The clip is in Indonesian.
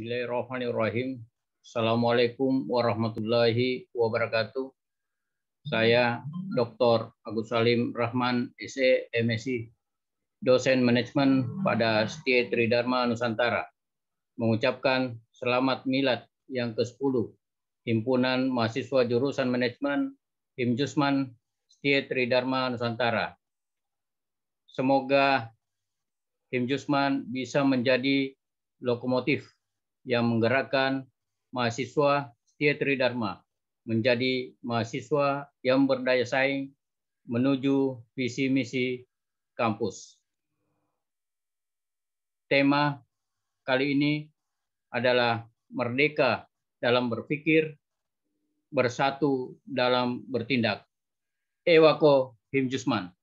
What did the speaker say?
Bismillahirrahmanirrahim. Assalamualaikum warahmatullahi wabarakatuh. Saya Dr. Agus Salim Rahman, SE, MSc, dosen manajemen pada Setia Tridharma Nusantara, mengucapkan selamat milad yang ke-10 Himpunan Mahasiswa Jurusan Manajemen Himjusman Setia Tridharma Nusantara. Semoga Himjusman bisa menjadi lokomotif yang menggerakkan mahasiswa Tri Dharma menjadi mahasiswa yang berdaya saing menuju visi misi kampus. Tema kali ini adalah merdeka dalam berpikir, bersatu dalam bertindak. Ewako Himjusman.